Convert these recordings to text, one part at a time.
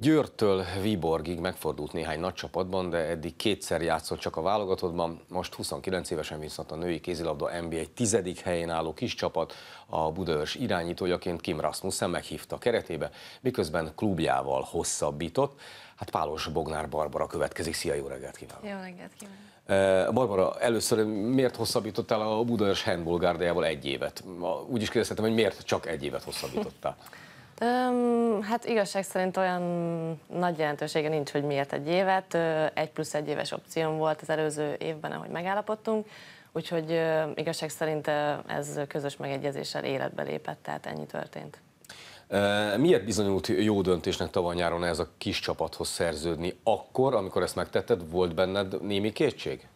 Győrtől Viborgig megfordult néhány nagy csapatban, de eddig kétszer játszott csak a válogatottban. Most 29 évesen viszont a női kézilabda NBA tizedik helyén álló kis csapat a Budaörs irányítójaként Kim Rasmussen meghívta keretébe, miközben klubjával hosszabbított. Hát Pálos Bognár Barbara következik. Szia, jó reggelt kívánok! Jó reggelt kívánok! Eh, Barbara, először miért hosszabbítottál a Budaörs handball egy évet? Úgy is kérdeztem, hogy miért csak egy évet hosszabbítottál? Um, hát igazság szerint olyan nagy jelentősége nincs, hogy miért egy évet. Egy plusz egy éves opcióm volt az előző évben, ahogy megállapodtunk, úgyhogy igazság szerint ez közös megegyezéssel életbe lépett, tehát ennyi történt. Miért bizonyult jó döntésnek tavaly nyáron ez a kis csapathoz szerződni? Akkor, amikor ezt megtetted, volt benned némi kétség?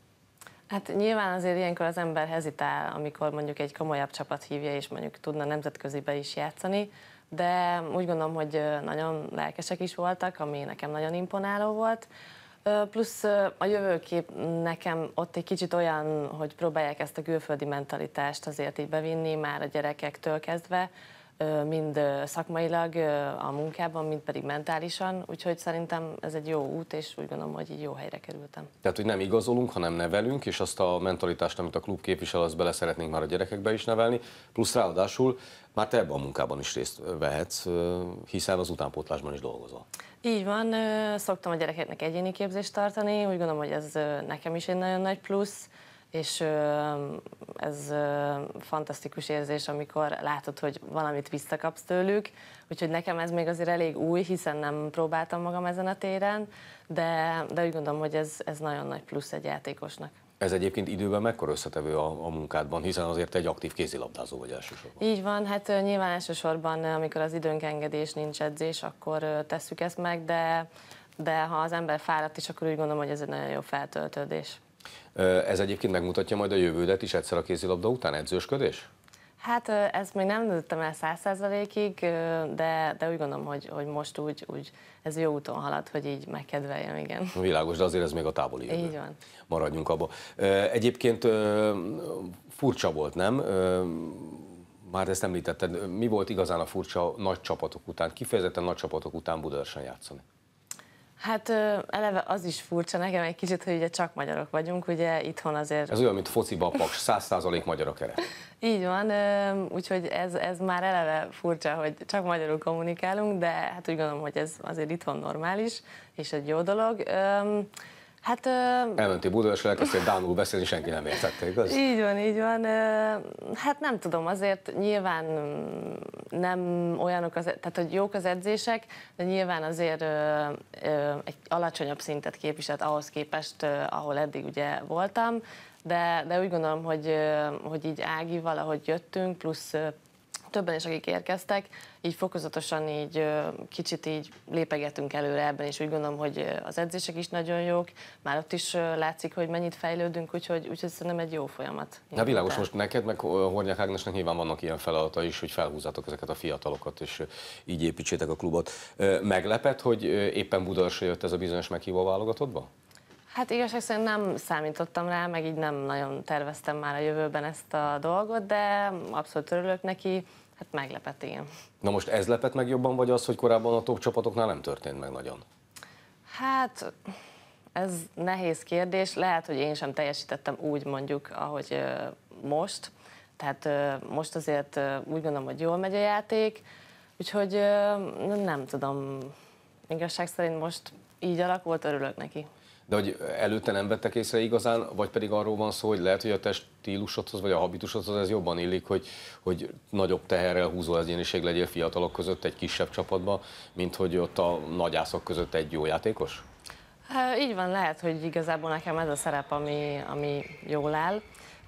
Hát nyilván azért ilyenkor az ember hezitál, amikor mondjuk egy komolyabb csapat hívja, és mondjuk tudna nemzetközibe is játszani de úgy gondolom, hogy nagyon lelkesek is voltak, ami nekem nagyon imponáló volt. Plusz a jövőkép nekem ott egy kicsit olyan, hogy próbálják ezt a külföldi mentalitást azért így bevinni, már a gyerekektől kezdve, mind szakmailag a munkában, mind pedig mentálisan, úgyhogy szerintem ez egy jó út, és úgy gondolom, hogy így jó helyre kerültem. Tehát, hogy nem igazolunk, hanem nevelünk, és azt a mentalitást, amit a klub képvisel, azt bele szeretnénk már a gyerekekbe is nevelni, plusz ráadásul már te ebben a munkában is részt vehetsz, hiszen az utánpótlásban is dolgozol. Így van, szoktam a gyerekeknek egyéni képzést tartani, úgy gondolom, hogy ez nekem is egy nagyon nagy plusz, és ez fantasztikus érzés, amikor látod, hogy valamit visszakapsz tőlük, úgyhogy nekem ez még azért elég új, hiszen nem próbáltam magam ezen a téren, de, de úgy gondolom, hogy ez, ez nagyon nagy plusz egy játékosnak. Ez egyébként időben mekkora összetevő a, a munkádban, hiszen azért egy aktív kézilabdázó vagy elsősorban. Így van, hát nyilván elsősorban, amikor az időnk engedés nincs edzés, akkor tesszük ezt meg, de, de ha az ember fáradt is, akkor úgy gondolom, hogy ez egy nagyon jó feltöltődés. Ez egyébként megmutatja majd a jövődet is egyszer a kézilabda után edzősködés? Hát ezt még nem nőttem el száz százalékig, de, de úgy gondolom, hogy, hogy most úgy, úgy ez jó úton halad, hogy így megkedveljem, igen. Világos, de azért ez még a távoli jövő. Így van. Maradjunk abba. Egyébként furcsa volt, nem? Már ezt említetted, mi volt igazán a furcsa nagy csapatok után, kifejezetten nagy csapatok után Budaörsen játszani? Hát eleve az is furcsa nekem egy kicsit, hogy ugye csak magyarok vagyunk, ugye itthon azért... Ez olyan, mint fociba paks, száz százalék erre. Így van, úgyhogy ez, ez már eleve furcsa, hogy csak magyarul kommunikálunk, de hát úgy gondolom, hogy ez azért itthon normális, és egy jó dolog. Hát, uh, Elmentél Buda, és elkezdtél Dánul beszélni, senki nem értette, igaz? Így van, így van. Hát nem tudom, azért nyilván nem olyanok, az, tehát hogy jók az edzések, de nyilván azért uh, uh, egy alacsonyabb szintet képviselt ahhoz képest, uh, ahol eddig ugye voltam, de, de úgy gondolom, hogy, hogy így Ági valahogy jöttünk, plusz többen is, akik érkeztek, így fokozatosan így kicsit így lépegetünk előre ebben, és úgy gondolom, hogy az edzések is nagyon jók, már ott is látszik, hogy mennyit fejlődünk, úgyhogy, úgyhogy szerintem egy jó folyamat. Na világos, most neked, meg Hornyák Ágnesnek nyilván vannak ilyen feladata is, hogy felhúzzátok ezeket a fiatalokat, és így építsétek a klubot. Meglepet, hogy éppen Budaörsre jött ez a bizonyos meghívó válogatottba? Hát igazság szerint nem számítottam rá, meg így nem nagyon terveztem már a jövőben ezt a dolgot, de abszolút örülök neki, hát meglepett, igen. Na most ez lepett meg jobban, vagy az, hogy korábban a top csapatoknál nem történt meg nagyon? Hát ez nehéz kérdés, lehet, hogy én sem teljesítettem úgy mondjuk, ahogy most, tehát most azért úgy gondolom, hogy jól megy a játék, úgyhogy nem tudom, igazság szerint most így alakult, örülök neki. De hogy előtte nem vettek észre igazán, vagy pedig arról van szó, hogy lehet, hogy a test stílusodhoz, vagy a habitusodhoz ez jobban illik, hogy, hogy nagyobb teherrel húzó egyéniség legyél fiatalok között egy kisebb csapatban, mint hogy ott a nagyászok között egy jó játékos? Há, így van, lehet, hogy igazából nekem ez a szerep, ami, ami jól áll.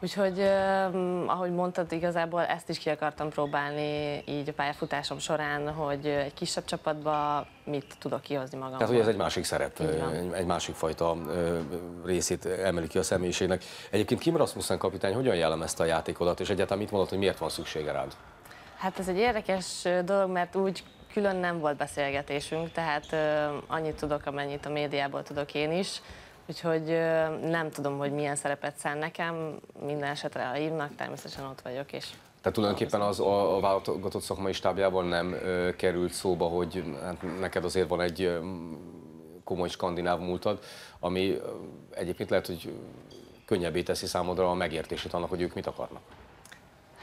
Úgyhogy, ahogy mondtad, igazából ezt is ki akartam próbálni így a pályafutásom során, hogy egy kisebb csapatba mit tudok kihozni magam. Tehát, hogy ez egy másik szerep, egy másik fajta részét emeli ki a személyiségnek. Egyébként Kim Rasmussen kapitány hogyan jellemezte a játékodat, és egyáltalán mit mondott, hogy miért van szüksége rád? Hát ez egy érdekes dolog, mert úgy külön nem volt beszélgetésünk, tehát annyit tudok, amennyit a médiából tudok én is. Úgyhogy nem tudom, hogy milyen szerepet szán nekem, minden esetre, ha hívnak, természetesen ott vagyok, és tehát tulajdonképpen az a, válogatott szakmai stábjában nem ö, került szóba, hogy hát neked azért van egy komoly skandináv múltad, ami egyébként lehet, hogy könnyebbé teszi számodra a megértését annak, hogy ők mit akarnak.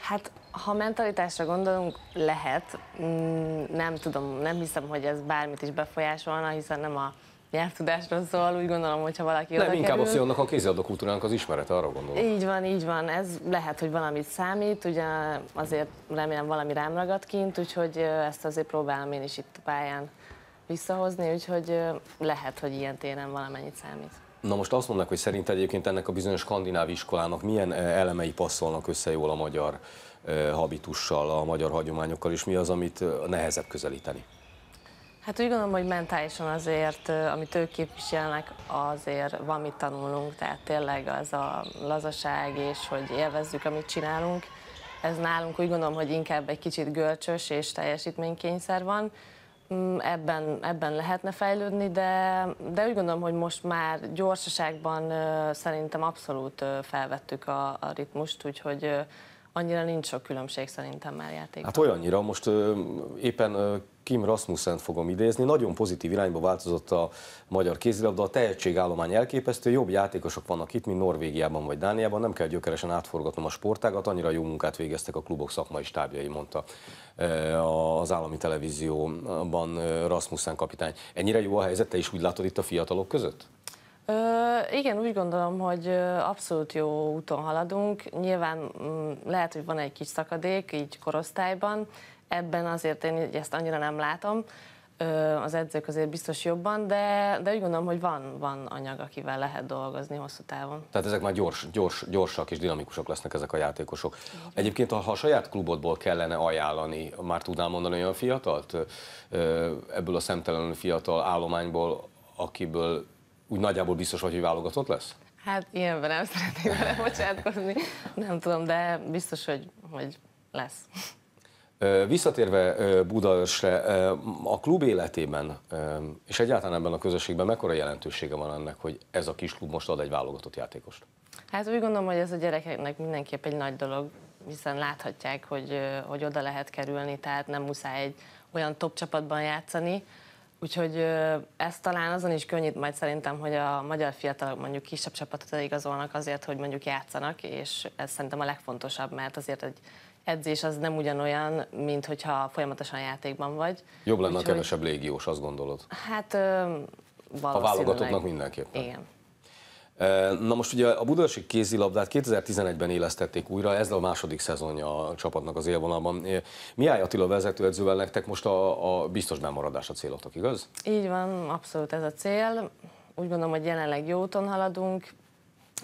Hát, ha mentalitásra gondolunk, lehet. Mm, nem tudom, nem hiszem, hogy ez bármit is befolyásolna, hiszen nem a nyelvtudásról szól, úgy gondolom, hogyha valaki Nem, oda inkább azt, hogy annak a kézadó kultúrának az ismerete, arra gondolom. Így van, így van. Ez lehet, hogy valamit számít, ugye azért remélem valami rám ragad kint, úgyhogy ezt azért próbálom én is itt a pályán visszahozni, úgyhogy lehet, hogy ilyen téren valamennyit számít. Na most azt mondnak, hogy szerint egyébként ennek a bizonyos skandináv iskolának milyen elemei passzolnak össze jól a magyar habitussal, a magyar hagyományokkal, és mi az, amit nehezebb közelíteni? Hát úgy gondolom, hogy mentálisan azért, amit ők képviselnek, azért van mit tanulnunk, tehát tényleg az a lazaság és hogy élvezzük, amit csinálunk. Ez nálunk úgy gondolom, hogy inkább egy kicsit görcsös és teljesítménykényszer van. Mm, ebben, ebben lehetne fejlődni, de, de úgy gondolom, hogy most már gyorsaságban szerintem abszolút felvettük a, a ritmust, úgyhogy annyira nincs sok különbség szerintem már játékban. Hát olyannyira, most éppen Kim Rasmussen fogom idézni, nagyon pozitív irányba változott a magyar kézilabda, a tehetségállomány elképesztő, jobb játékosok vannak itt, mint Norvégiában vagy Dániában, nem kell gyökeresen átforgatnom a sportágat, annyira jó munkát végeztek a klubok szakmai stábjai, mondta eh, az állami televízióban eh, Rasmussen kapitány. Ennyire jó a helyzet, te is úgy látod itt a fiatalok között? Ö, igen, úgy gondolom, hogy abszolút jó úton haladunk. Nyilván mm, lehet, hogy van egy kis szakadék így korosztályban, Ebben azért én ezt annyira nem látom, az edzők azért biztos jobban, de, de úgy gondolom, hogy van, van anyag, akivel lehet dolgozni hosszú távon. Tehát ezek már gyors, gyors, gyorsak és dinamikusak lesznek ezek a játékosok. Egyébként, ha a saját klubodból kellene ajánlani, már tudnál mondani olyan fiatalt, ebből a szemtelenül fiatal állományból, akiből úgy nagyjából biztos vagy, hogy válogatott lesz? Hát ilyenben nem szeretnék vele bocsátkozni, nem tudom, de biztos, hogy, hogy lesz. Visszatérve Budaörsre, a klub életében és egyáltalán ebben a közösségben mekkora jelentősége van ennek, hogy ez a kis klub most ad egy válogatott játékost? Hát úgy gondolom, hogy ez a gyerekeknek mindenképp egy nagy dolog, hiszen láthatják, hogy, hogy oda lehet kerülni, tehát nem muszáj egy olyan top csapatban játszani, Úgyhogy ez talán azon is könnyít majd szerintem, hogy a magyar fiatalok mondjuk kisebb csapatot igazolnak azért, hogy mondjuk játszanak, és ez szerintem a legfontosabb, mert azért egy edzés az nem ugyanolyan, mint hogyha folyamatosan játékban vagy. Jobb lenne, Úgyhogy... a kevesebb légiós, azt gondolod? Hát valószínűleg. A válogatottnak mindenképpen. Igen. Na most ugye a Budaörsi kézilabdát 2011-ben élesztették újra, ez a második szezonja a csapatnak az élvonalban. Mihály Attila vezetőedzővel nektek most a, a biztos bemaradás a célotok, igaz? Így van, abszolút ez a cél. Úgy gondolom, hogy jelenleg jó úton haladunk.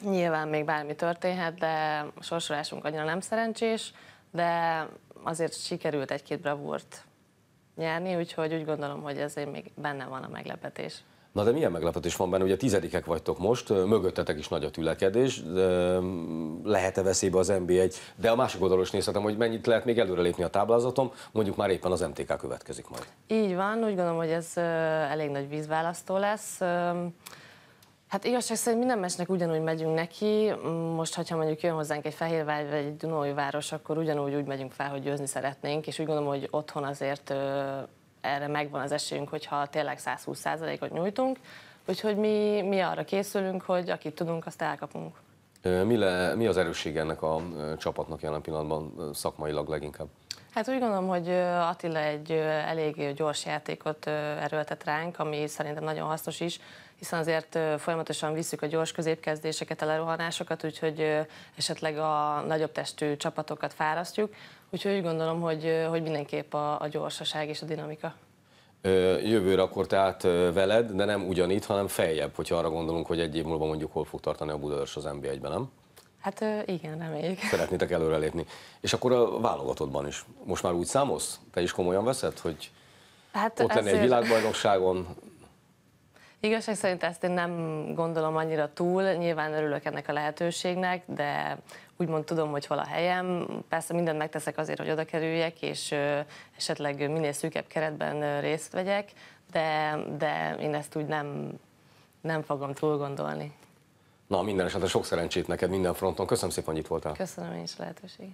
Nyilván még bármi történhet, de a sorsolásunk annyira nem szerencsés de azért sikerült egy-két bravúrt nyerni, úgyhogy úgy gondolom, hogy ezért még benne van a meglepetés. Na de milyen meglepetés van benne? Ugye tizedikek vagytok most, mögöttetek is nagy a tülekedés, mm, lehet-e veszélybe az NBA egy, de a másik oldalról is nézhetem, hogy mennyit lehet még előrelépni a táblázatom, mondjuk már éppen az MTK következik majd. Így van, úgy gondolom, hogy ez elég nagy vízválasztó lesz. Hát igazság szerint minden mesnek ugyanúgy megyünk neki. Most, hogyha mondjuk jön hozzánk egy Fehérvár vagy egy Dunói város, akkor ugyanúgy úgy megyünk fel, hogy győzni szeretnénk, és úgy gondolom, hogy otthon azért erre megvan az esélyünk, hogyha tényleg 120%-ot nyújtunk. Úgyhogy mi, mi arra készülünk, hogy akit tudunk, azt elkapunk. Mi, le, mi az erősség ennek a csapatnak jelen pillanatban szakmailag leginkább? Hát úgy gondolom, hogy Attila egy elég gyors játékot erőltet ránk, ami szerintem nagyon hasznos is, hiszen azért folyamatosan visszük a gyors középkezdéseket, a lerohanásokat, úgyhogy esetleg a nagyobb testű csapatokat fárasztjuk. Úgyhogy úgy gondolom, hogy, hogy mindenképp a, a gyorsaság és a dinamika. Jövőre akkor tehát veled, de nem ugyanitt, hanem feljebb, hogyha arra gondolunk, hogy egy év múlva mondjuk hol fog tartani a Budaörs az NB1-ben, nem? Hát igen, reméljük. Szeretnétek előrelépni. És akkor a válogatottban is. Most már úgy számolsz? Te is komolyan veszed, hogy hát ott lenni lenne egy világbajnokságon? Igazság szerint ezt én nem gondolom annyira túl. Nyilván örülök ennek a lehetőségnek, de úgymond tudom, hogy hol a helyem. Persze mindent megteszek azért, hogy oda kerüljek, és esetleg minél szűkebb keretben részt vegyek, de, de én ezt úgy nem, nem fogom túl gondolni. Na, minden esetre sok szerencsét neked minden fronton. Köszönöm szépen, hogy itt voltál. Köszönöm én is lehetőséget.